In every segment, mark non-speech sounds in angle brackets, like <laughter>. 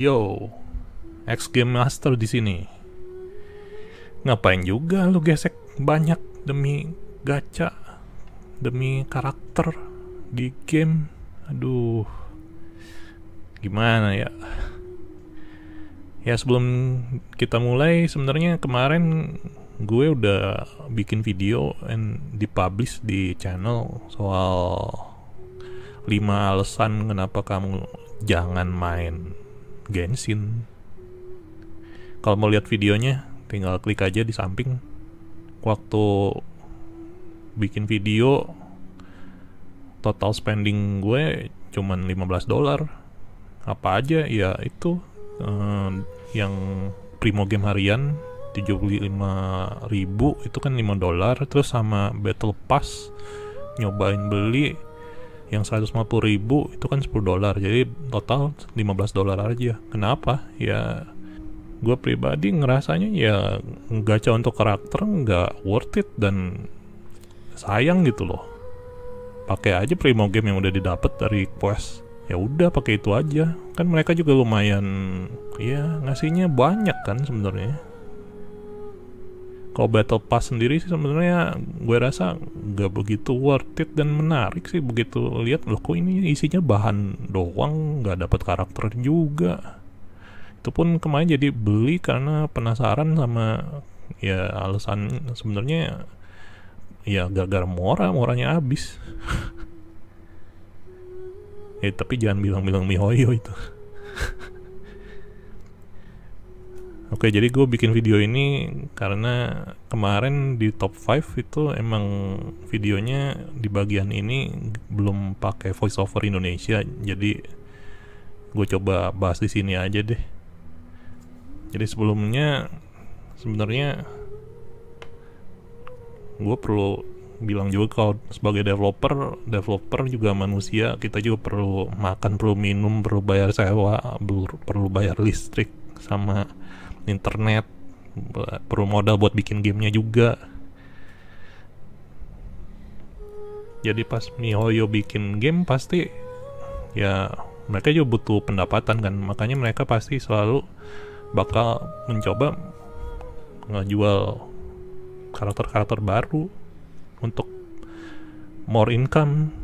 Yo, X game master di sini. Ngapain juga lu gesek banyak demi gacha, demi karakter di game? Aduh. Gimana ya? Ya sebelum kita mulai sebenarnya kemarin gue udah bikin video and dipublish di channel soal 5 alasan kenapa kamu jangan main Genshin. Kalau mau lihat videonya, tinggal klik aja di samping. Waktu bikin video, total spending gue cuman 15 dolar. Apa aja? Ya itu uh, yang Primo game harian 75.000 itu kan 5 dolar terus sama Battle Pass nyobain beli yang 150 ribu itu kan 10 dolar jadi total 15 dolar aja kenapa ya gue pribadi ngerasanya ya gacha untuk karakter nggak worth it dan sayang gitu loh pakai aja primo game yang udah didapat dari quest ya udah pakai itu aja kan mereka juga lumayan ya ngasihnya banyak kan sebenarnya kalau Battle Pass sendiri sih sebenarnya gue rasa nggak begitu worth it dan menarik sih begitu lihat loh kok ini isinya bahan doang nggak dapat karakter juga itu pun kemarin jadi beli karena penasaran sama ya alasan sebenarnya ya gara-gara mora moranya habis eh <laughs> tapi jangan bilang-bilang mihoyo itu <laughs> Oke, Jadi gue bikin video ini karena kemarin di top 5 itu emang videonya di bagian ini belum pakai voiceover Indonesia. Jadi gue coba bahas di sini aja deh. Jadi sebelumnya sebenarnya gue perlu bilang juga kalau sebagai developer, developer juga manusia, kita juga perlu makan, perlu minum, perlu bayar sewa, perlu bayar listrik sama internet perlu modal buat bikin gamenya juga jadi pas miHoYo bikin game pasti ya mereka juga butuh pendapatan kan makanya mereka pasti selalu bakal mencoba ngejual karakter-karakter baru untuk more income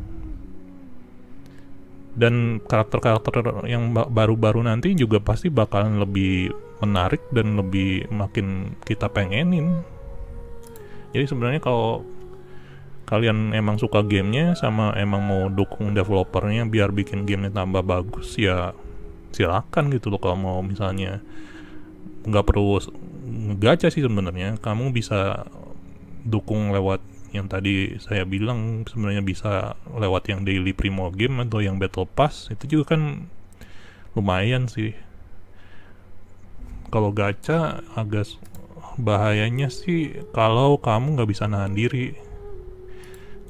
dan karakter-karakter yang baru-baru nanti juga pasti bakalan lebih menarik dan lebih makin kita pengenin jadi sebenarnya kalau kalian emang suka gamenya sama emang mau dukung developernya biar bikin gamenya tambah bagus ya silakan gitu loh kalau mau misalnya nggak perlu ngegaca sih sebenarnya kamu bisa dukung lewat yang tadi saya bilang sebenarnya bisa lewat yang daily primo game atau yang battle pass itu juga kan lumayan sih kalau gacha agak bahayanya sih kalau kamu nggak bisa nahan diri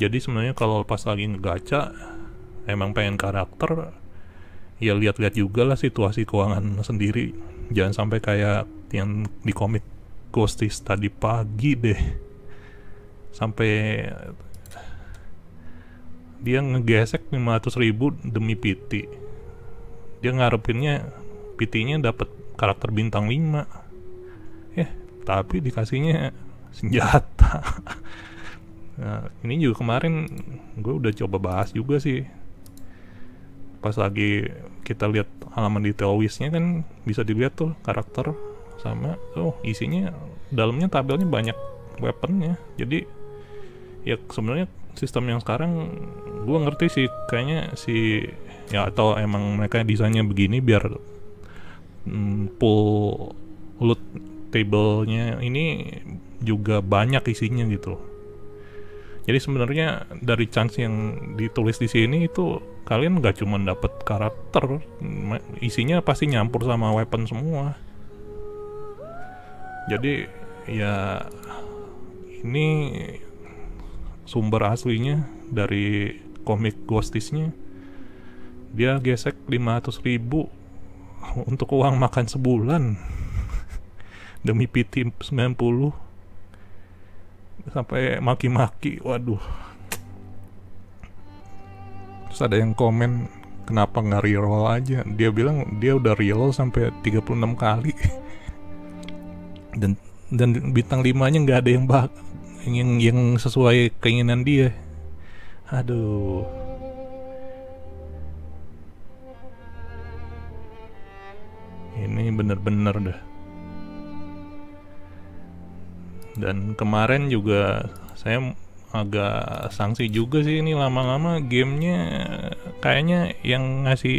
jadi sebenarnya kalau pas lagi ngegaca emang pengen karakter ya lihat-lihat juga lah situasi keuangan sendiri jangan sampai kayak yang di komik Ghostis tadi pagi deh sampai dia ngegesek 500 ribu demi PT dia ngarepinnya PT-nya dapat karakter bintang 5 ya tapi dikasihnya senjata <laughs> nah, ini juga kemarin gue udah coba bahas juga sih pas lagi kita lihat halaman detail wisnya kan bisa dilihat tuh karakter sama oh isinya dalamnya tabelnya banyak weaponnya jadi ya sebenarnya sistem yang sekarang gue ngerti sih kayaknya si ya atau emang mereka desainnya begini biar mm, pool loot table-nya ini juga banyak isinya gitu. Jadi sebenarnya dari chance yang ditulis di sini itu kalian nggak cuma dapat karakter, isinya pasti nyampur sama weapon semua. Jadi ya ini sumber aslinya dari komik Ghostisnya dia gesek 500 ribu <laughs> untuk uang makan sebulan demi PT 90 sampai maki-maki waduh terus ada yang komen kenapa nggak reroll aja dia bilang dia udah reroll sampai 36 kali <laughs> dan dan bintang limanya nggak ada yang bak yang yang sesuai keinginan dia aduh bener-bener dah dan kemarin juga saya agak sanksi juga sih ini lama-lama gamenya kayaknya yang ngasih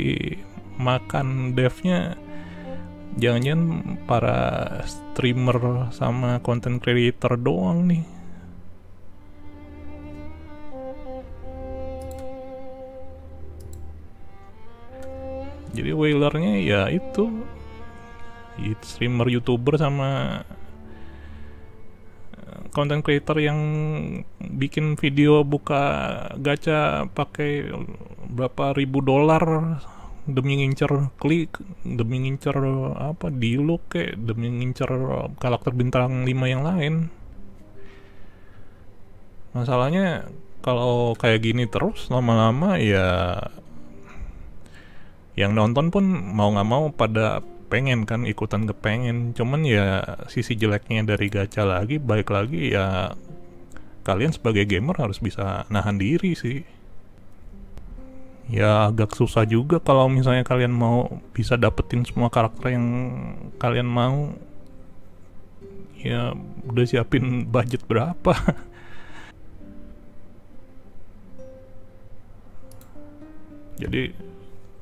makan devnya jangan-jangan para streamer sama content creator doang nih jadi wailernya ya itu streamer youtuber sama eh, content creator yang bikin video buka gacha pakai berapa ribu dolar demi ngincer klik, demi ngincer apa look kayak demi ngincer karakter bintang 5 yang lain. Masalahnya kalau kayak gini terus lama-lama ya yang nonton pun mau nggak mau pada pengen kan ikutan kepengen cuman ya sisi jeleknya dari gacha lagi baik lagi ya kalian sebagai gamer harus bisa nahan diri sih ya agak susah juga kalau misalnya kalian mau bisa dapetin semua karakter yang kalian mau ya udah siapin <laughs> budget berapa <laughs> jadi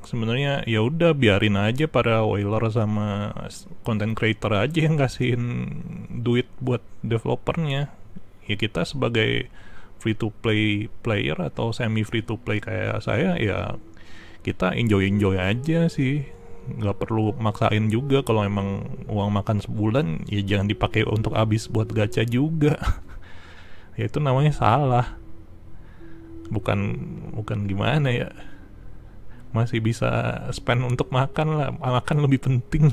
sebenarnya ya udah biarin aja para oiler sama content creator aja yang kasihin duit buat developernya ya kita sebagai free to play player atau semi free to play kayak saya ya kita enjoy enjoy aja sih nggak perlu maksain juga kalau emang uang makan sebulan ya jangan dipakai untuk habis buat gacha juga <laughs> ya itu namanya salah bukan bukan gimana ya masih bisa spend untuk makan lah makan lebih penting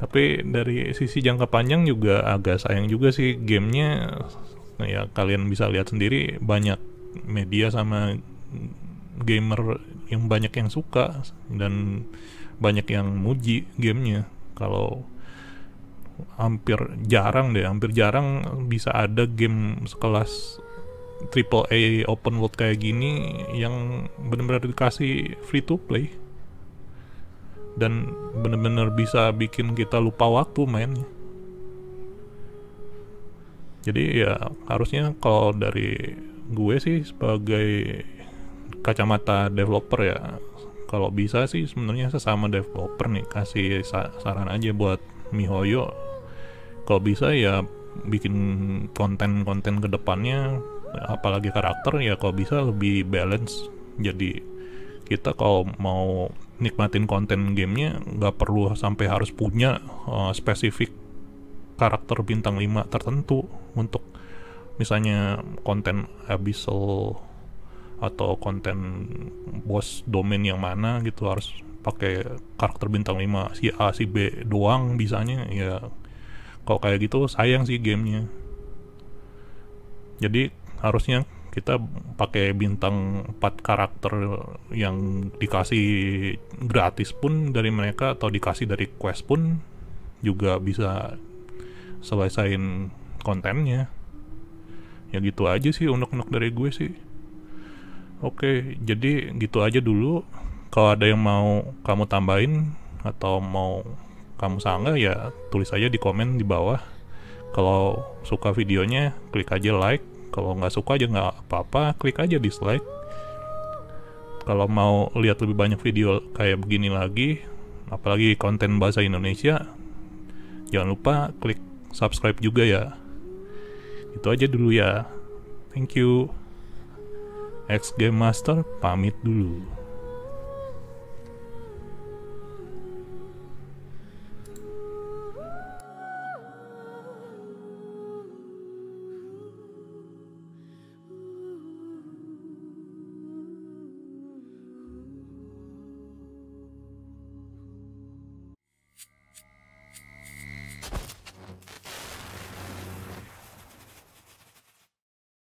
tapi dari sisi jangka panjang juga agak sayang juga sih gamenya nah ya kalian bisa lihat sendiri banyak media sama gamer yang banyak yang suka dan banyak yang muji gamenya kalau hampir jarang deh hampir jarang bisa ada game sekelas triple A open world kayak gini yang benar-benar dikasih free to play dan benar-benar bisa bikin kita lupa waktu mainnya. Jadi ya harusnya kalau dari gue sih sebagai kacamata developer ya kalau bisa sih sebenarnya sesama developer nih kasih saran aja buat miHoYo kalau bisa ya bikin konten-konten kedepannya apalagi karakter ya kalau bisa lebih balance jadi kita kalau mau nikmatin konten gamenya nggak perlu sampai harus punya uh, spesifik karakter bintang 5 tertentu untuk misalnya konten abyssal atau konten bos domain yang mana gitu harus pakai karakter bintang 5 si A si B doang bisanya ya kalau kayak gitu sayang sih gamenya jadi harusnya kita pakai bintang 4 karakter yang dikasih gratis pun dari mereka atau dikasih dari quest pun juga bisa selesaiin kontennya ya gitu aja sih unek-unek dari gue sih oke jadi gitu aja dulu kalau ada yang mau kamu tambahin atau mau kamu sanggah ya tulis aja di komen di bawah kalau suka videonya klik aja like kalau nggak suka aja nggak apa-apa klik aja dislike kalau mau lihat lebih banyak video kayak begini lagi apalagi konten bahasa Indonesia jangan lupa klik subscribe juga ya itu aja dulu ya thank you X Game Master pamit dulu